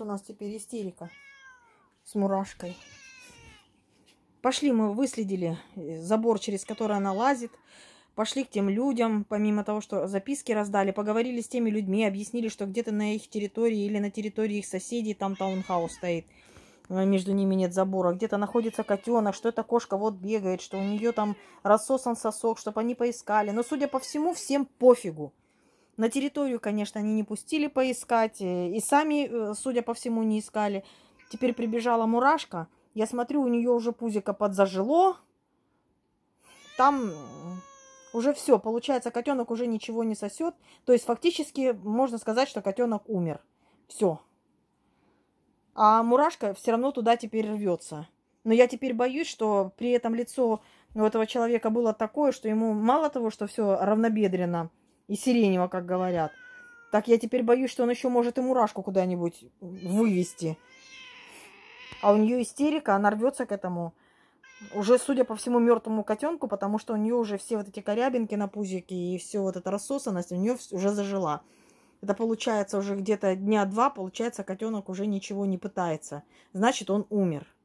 у нас теперь истерика с мурашкой. Пошли, мы выследили э, забор, через который она лазит. Пошли к тем людям, помимо того, что записки раздали, поговорили с теми людьми, объяснили, что где-то на их территории или на территории их соседей там таунхаус стоит. Э, между ними нет забора. Где-то находится котенок, что эта кошка вот бегает, что у нее там рассосан сосок, чтобы они поискали. Но, судя по всему, всем пофигу. На территорию, конечно, они не пустили поискать, э, и сами, э, судя по всему, не искали. Теперь прибежала мурашка. Я смотрю, у нее уже пузико подзажило. Там э, уже все, получается, котенок уже ничего не сосет. То есть фактически можно сказать, что котенок умер. Все. А мурашка все равно туда теперь рвется. Но я теперь боюсь, что при этом лицо у этого человека было такое, что ему мало того, что все равнобедренно, и сиренево, как говорят. Так я теперь боюсь, что он еще может и мурашку куда-нибудь вывести. А у нее истерика, она рвется к этому. Уже, судя по всему, мертвому котенку, потому что у нее уже все вот эти корябинки на пузике и все вот эта рассосанность у нее уже зажила. Это получается уже где-то дня два, получается, котенок уже ничего не пытается. Значит, он умер.